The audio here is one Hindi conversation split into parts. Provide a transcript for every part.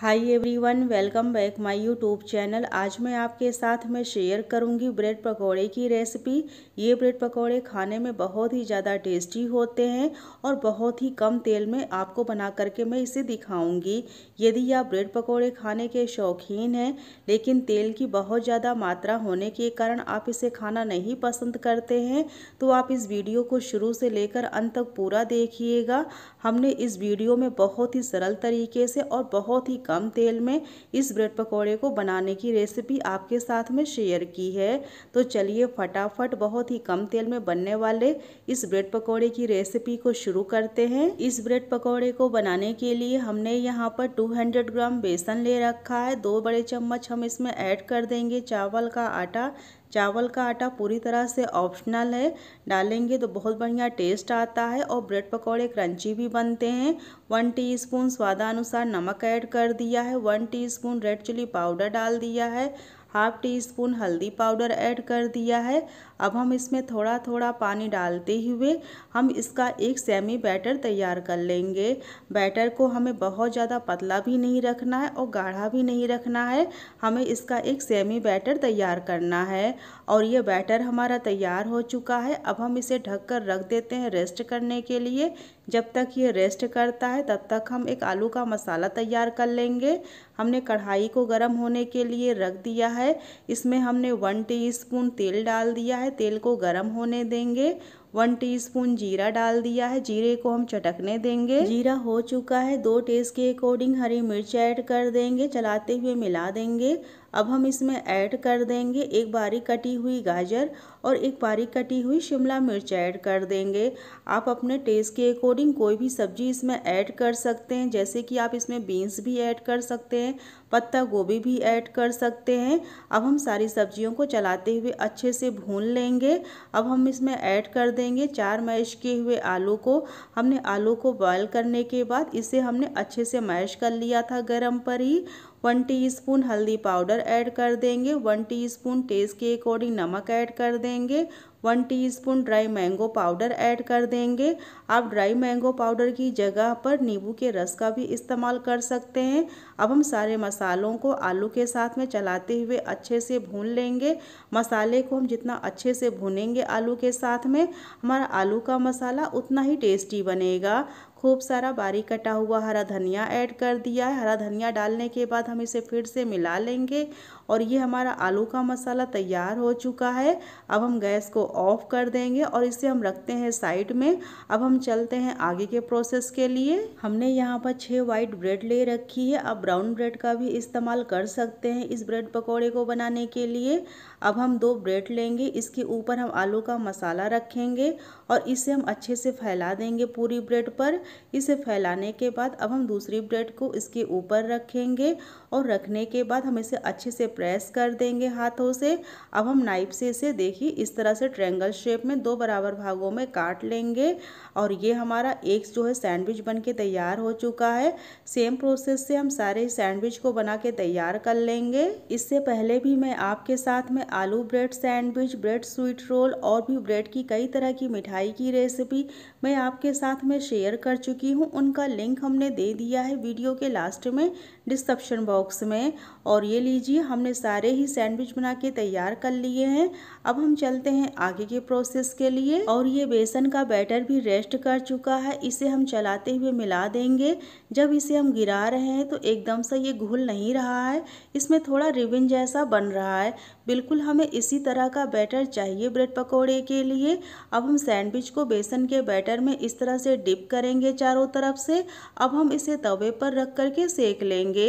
hi everyone welcome back my YouTube channel आज मैं आपके साथ में शेयर करूंगी ब्रेड पकोड़े की रेसिपी ये ब्रेड पकोड़े खाने में बहुत ही ज़्यादा टेस्टी होते हैं और बहुत ही कम तेल में आपको बना करके मैं इसे दिखाऊंगी यदि आप ब्रेड पकोड़े खाने के शौकीन हैं लेकिन तेल की बहुत ज़्यादा मात्रा होने के कारण आप इसे खाना नहीं पसंद करते हैं तो आप इस वीडियो को शुरू से लेकर अंत तक पूरा देखिएगा हमने इस वीडियो में बहुत ही सरल तरीके से और बहुत ही कम तेल में इस ब्रेड पकौड़े को बनाने की रेसिपी आपके साथ में शेयर की है तो चलिए फटाफट बहुत ही कम तेल में बनने वाले इस ब्रेड पकौड़े की रेसिपी को शुरू करते हैं इस ब्रेड पकौड़े को बनाने के लिए हमने यहाँ पर 200 ग्राम बेसन ले रखा है दो बड़े चम्मच हम इसमें ऐड कर देंगे चावल का आटा चावल का आटा पूरी तरह से ऑप्शनल है डालेंगे तो बहुत बढ़िया टेस्ट आता है और ब्रेड पकौड़े क्रंची भी बनते हैं वन टीस्पून स्वादानुसार नमक ऐड कर दिया है one teaspoon red chilli powder डाल दिया है हाफ टी स्पून हल्दी पाउडर ऐड कर दिया है अब हम इसमें थोड़ा थोड़ा पानी डालते हुए हम इसका एक सेमी बैटर तैयार कर लेंगे बैटर को हमें बहुत ज़्यादा पतला भी नहीं रखना है और गाढ़ा भी नहीं रखना है हमें इसका एक सेमी बैटर तैयार करना है और ये बैटर हमारा तैयार हो चुका है अब हम इसे ढक कर रख देते हैं रेस्ट करने के लिए जब तक ये रेस्ट करता है तब तक हम एक आलू का मसाला तैयार कर लेंगे हमने कढ़ाई को गर्म होने के लिए रख दिया है इसमें हमने वन टीस्पून तेल डाल दिया है तेल को गर्म होने देंगे वन टीस्पून जीरा डाल दिया है जीरे को हम चटकने देंगे जीरा हो चुका है दो टेस्ट के अकॉर्डिंग हरी मिर्च ऐड कर देंगे चलाते हुए मिला देंगे अब हम इसमें ऐड कर देंगे एक बारीक कटी हुई गाजर और एक बारीक कटी हुई शिमला मिर्च ऐड कर देंगे आप अपने टेस्ट के अकॉर्डिंग कोई भी सब्जी इसमें ऐड कर सकते हैं जैसे कि आप इसमें बीन्स भी ऐड कर सकते हैं पत्ता गोभी भी ऐड कर सकते हैं अब हम सारी सब्जियों को चलाते हुए अच्छे से भून लेंगे अब हम इसमें ऐड कर देंगे चार मैश किए हुए आलू को हमने आलू को बॉयल करने के बाद इसे हमने अच्छे से मैश कर लिया था गरम पर ही वन टीस्पून हल्दी पाउडर ऐड कर देंगे वन टीस्पून टेस्ट के अकॉर्डिंग नमक ऐड कर देंगे one teaspoon dry mango powder add कर देंगे आप ड्राई मैंगो पाउडर की जगह पर नींबू के रस का भी इस्तेमाल कर सकते हैं अब हम सारे मसालों को आलू के साथ में चलाते हुए अच्छे से भून लेंगे मसाले को हम जितना अच्छे से भूनेंगे आलू के साथ में हमारा आलू का मसाला उतना ही टेस्टी बनेगा खूब सारा बारीक कटा हुआ हरा धनिया ऐड कर दिया है हरा धनिया डालने के बाद हम इसे फिर से मिला लेंगे और ये हमारा आलू का मसाला तैयार हो चुका है अब हम गैस को ऑफ कर देंगे और इसे हम रखते हैं साइड में अब हम चलते हैं आगे के प्रोसेस के लिए हमने यहाँ पर छः वाइट ब्रेड ले रखी है अब ब्राउन ब्रेड का भी इस्तेमाल कर सकते हैं इस ब्रेड पकौड़े को बनाने के लिए अब हम दो ब्रेड लेंगे इसके ऊपर हम आलू का मसाला रखेंगे और इसे हम अच्छे से फैला देंगे पूरी ब्रेड पर इसे फैलाने के बाद अब हम दूसरी ब्रेड को इसके ऊपर रखेंगे और रखने के बाद हम इसे अच्छे से प्रेस कर देंगे हाथों से अब हम नाइफ से इसे देखिए इस तरह से ट्रेंगल शेप में दो बराबर भागों में काट लेंगे और ये हमारा एक जो है सैंडविच बन के तैयार हो चुका है सेम प्रोसेस से हम सारे सैंडविच को बना के तैयार कर लेंगे इससे पहले भी मैं आपके साथ में आलू bread sandwich bread sweet roll और भी ब्रेड की कई तरह की मिठाई की रेसिपी मैं आपके साथ में शेयर कर चुकी हूँ उनका लिंक हमने दे दिया है वीडियो के लास्ट में डिस्क्रिप्शन बॉक्स में और ये लीजिए हमने हमने सारे ही सैंडविच बना के तैयार कर लिए हैं अब हम चलते हैं आगे के प्रोसेस के लिए और ये बेसन का बैटर भी रेस्ट कर चुका है इसे हम चलाते हुए मिला देंगे जब इसे हम गिरा रहे हैं तो एकदम से ये घुल नहीं रहा है इसमें थोड़ा रिबिन जैसा बन रहा है बिल्कुल हमें इसी तरह का बैटर चाहिए ब्रेड पकौड़े के लिए अब हम सैंडविच को बेसन के बैटर में इस तरह से डिप करेंगे चारों तरफ से अब हम इसे तवे पर रख करके सेक लेंगे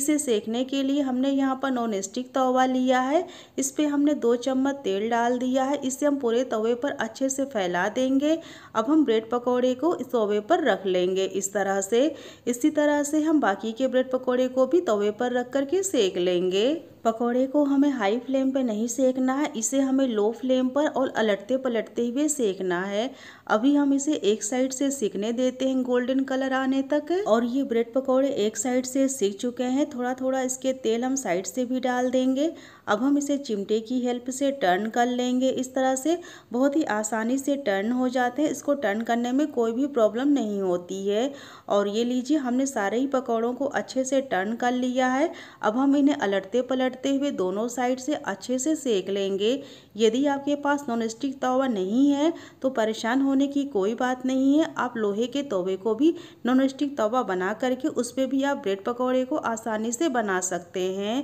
इसे सेकने के लिए हमने यहाँ पर नॉन नॉनस्टिक तवा लिया है इस पर हमने दो चम्मच तेल डाल दिया है इसे हम पूरे तवे पर अच्छे से फैला देंगे अब हम ब्रेड पकौड़े को इस तवे पर रख लेंगे इस तरह से इसी तरह से हम बाकी के ब्रेड पकौड़े को भी तवे पर रख करके सेक लेंगे पकौड़े को हमें हाई फ्लेम पे नहीं सेकना है इसे हमें लो फ्लेम पर और अलटते पलटते हुए सेकना है अभी हम इसे एक साइड से सिकने देते हैं गोल्डन कलर आने तक और ये ब्रेड पकौड़े एक साइड से सीख चुके हैं थोड़ा थोड़ा इसके तेल हम साइड से भी डाल देंगे अब हम इसे चिमटे की हेल्प से टर्न कर लेंगे इस तरह से बहुत ही आसानी से टर्न हो जाते हैं इसको टर्न करने में कोई भी प्रॉब्लम नहीं होती है और ये लीजिए हमने सारे ही पकौड़ों को अच्छे से टर्न कर लिया है अब हम इन्हें अलटते पलटते करते हुए दोनों साइड से अच्छे से सेक लेंगे यदि आपके पास नॉन स्टिक तवा नहीं है तो परेशान होने की कोई बात नहीं है आप लोहे के तवे को भी नॉन स्टिक तवा बना करके उस पर भी आप ब्रेड पकौड़े को आसानी से बना सकते हैं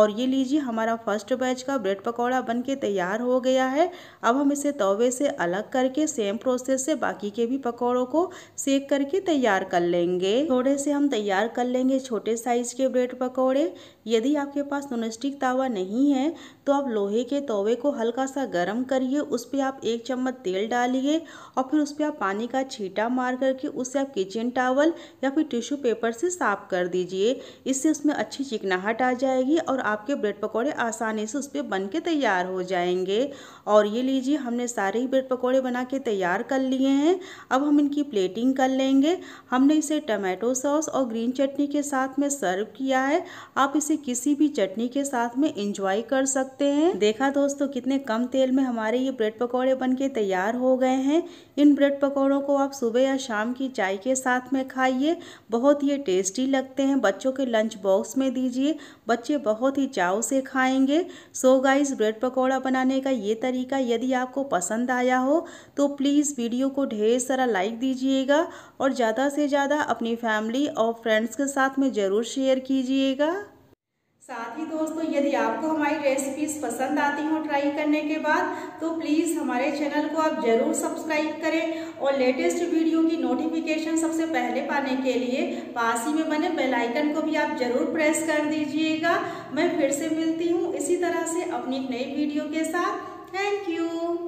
और ये लीजिए हमारा फर्स्ट बैच का ब्रेड पकौड़ा बन के तैयार हो गया है अब हम इसे तवे से अलग करके सेम प्रोसेस से बाकी के भी पकौड़ों को सेक करके तैयार कर लेंगे थोड़े से हम तैयार कर लेंगे छोटे साइज़ के ब्रेड पकौड़े यदि आपके पास नॉन नॉनस्टिक तावा नहीं है तो आप लोहे के तवे को हल्का सा गर्म करिए उस पर आप एक चम्मच तेल डालिए और फिर उस पर आप पानी का छीटा मार करके उसे आप किचन टावल या फिर टिश्यू पेपर से साफ कर दीजिए इससे उसमें अच्छी चिकनाहट आ जाएगी और आपके ब्रेड पकौड़े आसानी से उस पर बन के तैयार हो जाएंगे और ये लीजिए हमने सारे ही ब्रेड पकौड़े बना के तैयार कर लिए हैं अब हम इनकी प्लेटिंग कर लेंगे हमने इसे टमाटो सॉस और ग्रीन चटनी के साथ में सर्व किया है आप इसे किसी भी चटनी के के साथ में इंजॉय कर सकते हैं देखा दोस्तों कितने कम तेल में हमारे ये ब्रेड पकौड़े बन के तैयार हो गए हैं इन ब्रेड पकौड़ों को आप सुबह या शाम की चाय के साथ में खाइए बहुत ही टेस्टी लगते हैं बच्चों के लंच बॉक्स में दीजिए बच्चे बहुत ही चाव से खाएंगे so so guys bread pakora बनाने का ये तरीका यदि आपको पसंद आया हो तो प्लीज़ वीडियो को ढेर सारा लाइक दीजिएगा और ज़्यादा से ज़्यादा अपनी फैमिली और फ्रेंड्स के साथ में ज़रूर शेयर कीजिएगा साथ ही दोस्तों यदि आपको हमारी रेसिपीज पसंद आती हो ट्राई करने के बाद तो प्लीज़ हमारे चैनल को आप ज़रूर सब्सक्राइब करें और लेटेस्ट वीडियो की नोटिफिकेशन सबसे पहले पाने के लिए पास ही में बने बेल आइकन को भी आप ज़रूर प्रेस कर दीजिएगा मैं फिर से मिलती हूँ इसी तरह से अपनी एक नई वीडियो के साथ थैंक यू